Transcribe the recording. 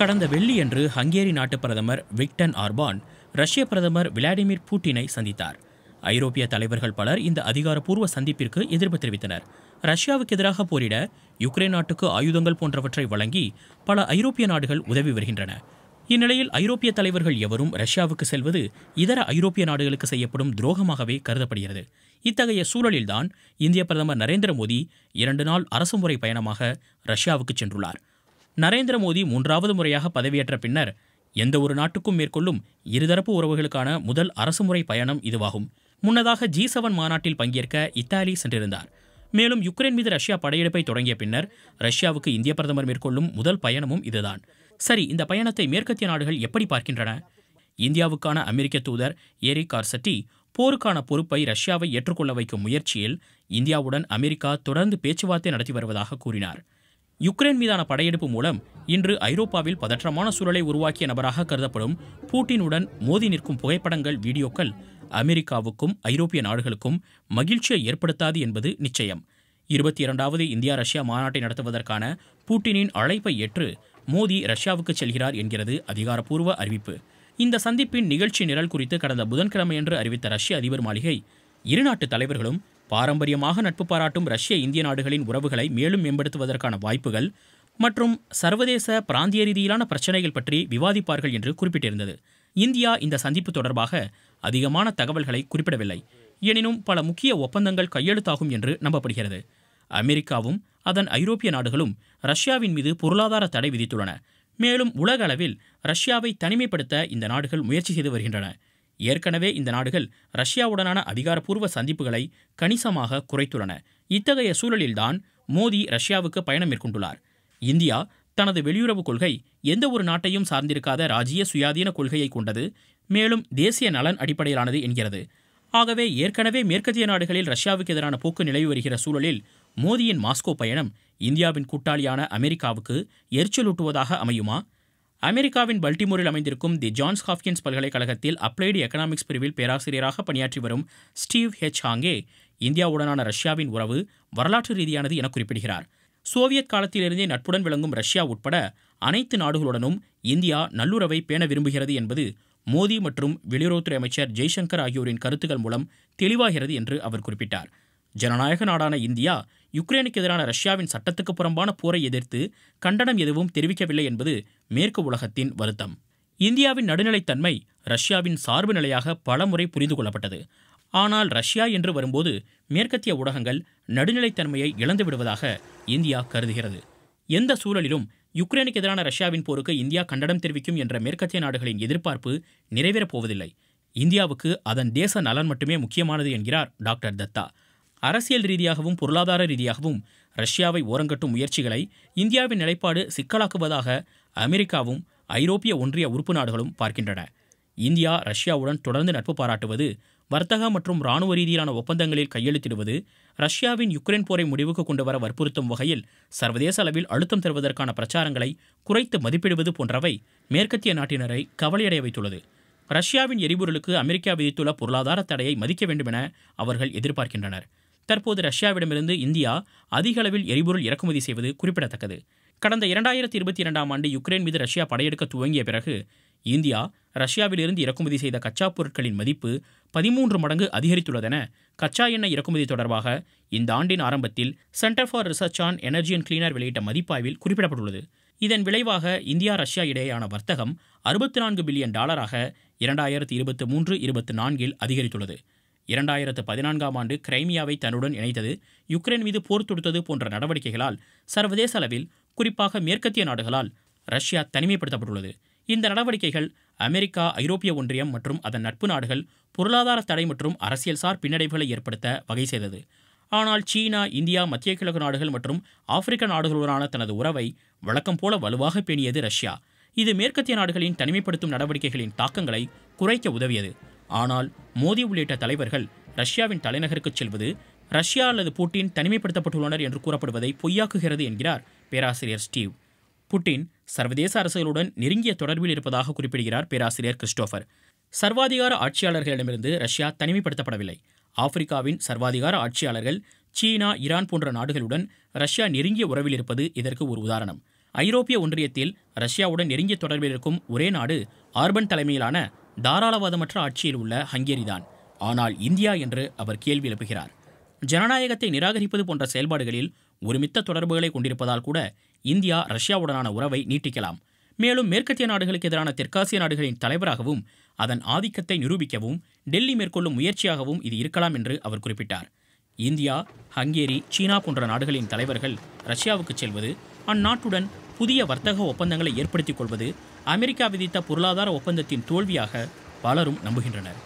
கடந்த வெள்ளியன்று ஹங்கேரி நாட்டு பிரதமர் விக்டன் ஆர்பான் ரஷ்ய பிரதமர் விளாடிமிர் பூட்டினை சந்தித்தார் ஐரோப்பிய தலைவர்கள் பலர் இந்த அதிகாரப்பூர்வ சந்திப்பிற்கு எதிர்ப்பு தெரிவித்தனர் ரஷ்யாவுக்கு எதிராக போரிட யுக்ரைன் நாட்டுக்கு ஆயுதங்கள் போன்றவற்றை வழங்கி பல ஐரோப்பிய நாடுகள் உதவி வருகின்றன இந்நிலையில் ஐரோப்பிய தலைவர்கள் எவரும் ரஷ்யாவுக்கு செல்வது இதர ஐரோப்பிய நாடுகளுக்கு செய்யப்படும் துரோகமாகவே கருதப்படுகிறது இத்தகைய சூழலில்தான் இந்திய பிரதமர் நரேந்திர மோடி இரண்டு நாள் அரசுமுறை பயணமாக ரஷ்யாவுக்கு சென்றுள்ளார் நரேந்திர மோடி மூன்றாவது முறையாக பதவியேற்ற பின்னர் எந்த ஒரு நாட்டுக்கும் மேற்கொள்ளும் இருதரப்பு உறவுகளுக்கான முதல் அரசுமுறை பயணம் இதுவாகும் முன்னதாக ஜி செவன் மாநாட்டில் பங்கேற்க இத்தாலி சென்றிருந்தார் மேலும் யுக்ரைன் மீது ரஷ்யா படையெடுப்பை தொடங்கிய பின்னர் ரஷ்யாவுக்கு இந்திய பிரதமர் மேற்கொள்ளும் முதல் பயணமும் இதுதான் சரி இந்த பயணத்தை மேற்கத்திய நாடுகள் எப்படி பார்க்கின்றன இந்தியாவுக்கான அமெரிக்க தூதர் ஏரி கார்செட்டி போருக்கான பொறுப்பை ரஷ்யாவை ஏற்றுக்கொள்ள வைக்கும் முயற்சியில் இந்தியாவுடன் அமெரிக்கா தொடர்ந்து பேச்சுவார்த்தை நடத்தி வருவதாக கூறினார் யுக்ரைன் மீதான படையெடுப்பு மூலம் இன்று ஐரோப்பாவில் பதற்றமான சூழலை உருவாக்கிய நபராக கருதப்படும் பூட்டினுடன் மோதி நிற்கும் புகைப்படங்கள் வீடியோக்கள் அமெரிக்காவுக்கும் ஐரோப்பிய நாடுகளுக்கும் மகிழ்ச்சியை ஏற்படுத்தாது என்பது நிச்சயம் இருபத்தி இரண்டாவது இந்தியா ரஷ்யா மாநாட்டை நடத்துவதற்கான பூட்டினின் அழைப்பை ஏற்று மோடி ரஷ்யாவுக்கு செல்கிறார் என்கிறது அதிகாரப்பூர்வ அறிவிப்பு இந்த சந்திப்பின் நிகழ்ச்சி நிரல் குறித்து கடந்த புதன்கிழமையன்று அறிவித்த ரஷ்ய அதிபர் மாளிகை இருநாட்டு தலைவர்களும் பாரம்பரியமாக நட்பு பாராட்டும் ரஷ்ய இந்திய நாடுகளின் உறவுகளை மேலும் மேம்படுத்துவதற்கான வாய்ப்புகள் மற்றும் சர்வதேச பிராந்திய ரீதியிலான பிரச்சனைகள் பற்றி விவாதிப்பார்கள் என்று குறிப்பிட்டிருந்தது இந்தியா இந்த சந்திப்பு தொடர்பாக அதிகமான தகவல்களை குறிப்பிடவில்லை எனினும் பல முக்கிய ஒப்பந்தங்கள் கையெழுத்தாகும் என்று நம்பப்படுகிறது அமெரிக்காவும் அதன் ஐரோப்பிய நாடுகளும் ரஷ்யாவின் மீது பொருளாதார தடை விதித்துள்ளன மேலும் உலக அளவில் ரஷ்யாவை தனிமைப்படுத்த இந்த நாடுகள் முயற்சி செய்து வருகின்றன ஏற்கனவே இந்த நாடுகள் ரஷ்யாவுடனான அதிகாரப்பூர்வ சந்திப்புகளை கணிசமாக குறைத்துள்ளன இத்தகைய சூழலில்தான் மோடி ரஷ்யாவுக்கு பயணம் மேற்கொண்டுள்ளார் இந்தியா தனது வெளியுறவு கொள்கை எந்த ஒரு நாட்டையும் சார்ந்திருக்காத ராஜ்ய சுயாதீன கொள்கையை கொண்டது மேலும் தேசிய நலன் அடிப்படையிலானது என்கிறது ஆகவே ஏற்கனவே மேற்கத்திய நாடுகளில் ரஷ்யாவுக்கு எதிரான போக்கு நிலவி வருகிற சூழலில் மோடியின் மாஸ்கோ பயணம் இந்தியாவின் கூட்டாளியான அமெரிக்காவுக்கு எரிச்சலூட்டுவதாக அமையுமா அமெரிக்காவின் பல்டிமோரில் அமைந்திருக்கும் தி ஜான்ஸ் ஹாப்கின்ஸ் பல்கலைக்கழகத்தில் அப்ளைடு எக்கனாமிக்ஸ் பிரிவில் பேராசிரியராக பணியாற்றி வரும் ஸ்டீவ் ஹெச் ஹாங்கே இந்தியாவுடனான ரஷ்யாவின் உறவு வரலாற்று ரீதியானது என குறிப்பிடுகிறார் சோவியத் காலத்திலிருந்தே நட்புடன் விளங்கும் ரஷ்யா உட்பட அனைத்து நாடுகளுடனும் இந்தியா நல்லுறவை பேண விரும்புகிறது என்பது மோடி மற்றும் வெளியுறவுத்துறை அமைச்சர் ஜெய்சங்கர் ஆகியோரின் கருத்துக்கள் மூலம் தெளிவாகிறது என்று அவர் குறிப்பிட்டார் ஜனநாயக நாடான இந்தியா யுக்ரைனுக்கு எதிரான ரஷ்யாவின் சட்டத்துக்கு புறம்பான போரை எதிர்த்து கண்டனம் எதுவும் தெரிவிக்கவில்லை என்பது மேற்கு உலகத்தின் வருத்தம் இந்தியாவின் நடுநிலைத்தன்மை ரஷ்யாவின் சார்பு நிலையாக பலமுறை புரிந்து கொள்ளப்பட்டது ஆனால் ரஷ்யா என்று வரும்போது மேற்கத்திய ஊடகங்கள் நடுநிலைத்தன்மையை இழந்து விடுவதாக இந்தியா கருதுகிறது எந்த சூழலிலும் யுக்ரைனுக்கு எதிரான ரஷ்யாவின் போருக்கு இந்தியா கண்டனம் தெரிவிக்கும் என்ற மேற்கத்திய நாடுகளின் எதிர்பார்ப்பு நிறைவேறப் போவதில்லை இந்தியாவுக்கு அதன் தேச நலன் மட்டுமே முக்கியமானது என்கிறார் டாக்டர் தத்தா அரசியல் ரீதியாகவும் பொருளாதார ரீதியாகவும் ரஷ்யாவை ஓரங்கட்டும் முயற்சிகளை இந்தியாவின் நிலைப்பாடு சிக்கலாக்குவதாக அமெரிக்காவும் ஐரோப்பிய ஒன்றிய உறுப்பு நாடுகளும் பார்க்கின்றன இந்தியா ரஷ்யாவுடன் தொடர்ந்து நட்பு பாராட்டுவது வர்த்தக மற்றும் ராணுவ ரீதியிலான ஒப்பந்தங்களில் கையெழுத்திடுவது ரஷ்யாவின் யுக்ரைன் போரை முடிவுக்கு கொண்டு வர வற்புறுத்தும் வகையில் சர்வதேச அளவில் அழுத்தம் தருவதற்கான பிரச்சாரங்களை குறைத்து மதிப்பிடுவது போன்றவை மேற்கத்திய நாட்டினரை கவலையடைய வைத்துள்ளது ரஷ்யாவின் எரிபொருளுக்கு அமெரிக்கா விதித்துள்ள பொருளாதார தடையை மதிக்க வேண்டுமென அவர்கள் எதிர்பார்க்கின்றனர் தற்போது ரஷ்யாவிடமிருந்து இந்தியா அதிக அளவில் எரிபொருள் இறக்குமதி செய்வது குறிப்பிடத்தக்கது கடந்த இரண்டாயிரத்தி இருபத்தி இரண்டாம் ஆண்டு யுக்ரைன் மீது ரஷ்யா படையெடுக்க துவங்கிய பிறகு இந்தியா ரஷ்யாவிலிருந்து இறக்குமதி செய்த கச்சா பொருட்களின் மதிப்பு பதிமூன்று மடங்கு அதிகரித்துள்ளதென கச்சா எண்ணெய் இறக்குமதி தொடர்பாக இந்த ஆண்டின் ஆரம்பத்தில் centre for research on energy and clean air வெளியிட்ட மதிப்பாய்வில் குறிப்பிடப்பட்டுள்ளது இதன் விளைவாக இந்தியா ரஷ்யா இடையேயான வர்த்தகம் அறுபத்தி நான்கு பில்லியன் டாலராக இரண்டாயிரத்தி இருபத்தி மூன்று இருபத்தி நான்கில் அதிகரித்துள்ளது இரண்டாயிரத்து பதினான்காம் ஆண்டு கிரைமியாவை தன்னுடன் இணைத்தது யுக்ரைன் மீது போர் தொடுத்தது போன்ற நடவடிக்கைகளால் சர்வதேச அளவில் குறிப்பாக மேற்கத்திய நாடுகளால் ரஷ்யா தனிமைப்படுத்தப்பட்டுள்ளது இந்த நடவடிக்கைகள் அமெரிக்கா ஐரோப்பிய ஒன்றியம் மற்றும் அதன் நட்பு நாடுகள் பொருளாதார தடை மற்றும் அரசியல் சார் பின்னடைவுகளை ஏற்படுத்த வகை செய்தது ஆனால் சீனா இந்தியா மத்திய கிழக்கு நாடுகள் மற்றும் ஆப்பிரிக்க நாடுகளுடனான தனது உறவை வழக்கம் போல வலுவாக பேணியது ரஷ்யா இது மேற்கத்திய நாடுகளின் தனிமைப்படுத்தும் நடவடிக்கைகளின் தாக்கங்களை குறைக்க உதவியது ஆனால் மோடி உள்ளிட்ட தலைவர்கள் ரஷ்யாவின் தலைநகருக்கு செல்வது ரஷ்யா அல்லது புட்டின் தனிமைப்படுத்தப்பட்டுள்ளனர் என்று கூறப்படுவதை பொய்யாக்குகிறது என்கிறார் பேராசிரியர் ஸ்டீவ் புட்டின் சர்வதேச அரசுகளுடன் நெருங்கிய தொடர்பில் இருப்பதாக குறிப்பிடுகிறார் பேராசிரியர் கிறிஸ்டோபர் சர்வாதிகார ஆட்சியாளர்களிடமிருந்து ரஷ்யா தனிமைப்படுத்தப்படவில்லை ஆப்பிரிக்காவின் சர்வாதிகார ஆட்சியாளர்கள் சீனா ஈரான் போன்ற நாடுகளுடன் ரஷ்யா நெருங்கிய உறவில் இருப்பது இதற்கு ஒரு உதாரணம் ஐரோப்பிய ஒன்றியத்தில் ரஷ்யாவுடன் நெருங்கிய தொடர்பில் இருக்கும் ஒரே நாடு ஆர்பன் தலைமையிலான தாராளவாதமற்ற ஆட்சியில் உள்ள ஹங்கேரி தான் ஆனால் இந்தியா என்று அவர் கேள்வி எழுப்புகிறார் ஜனநாயகத்தை நிராகரிப்பது போன்ற செயல்பாடுகளில் ஒருமித்த தொடர்புகளை கொண்டிருப்பதால் கூட இந்தியா ரஷ்யாவுடனான உறவை நீட்டிக்கலாம் மேலும் மேற்கத்திய நாடுகளுக்கு எதிரான தெற்காசிய நாடுகளின் தலைவராகவும் அதன் ஆதிக்கத்தை நிரூபிக்கவும் டெல்லி மேற்கொள்ளும் முயற்சியாகவும் இது இருக்கலாம் என்று அவர் குறிப்பிட்டார் இந்தியா ஹங்கேரி சீனா போன்ற நாடுகளின் தலைவர்கள் ரஷ்யாவுக்கு செல்வது அந்நாட்டுடன் புதிய வர்த்தக ஒப்பந்தங்களை ஏற்படுத்திக் கொள்வது அமெரிக்கா விதித்த பொருளாதார ஒப்பந்தத்தின் தோல்வியாக பலரும் நம்புகின்றனர்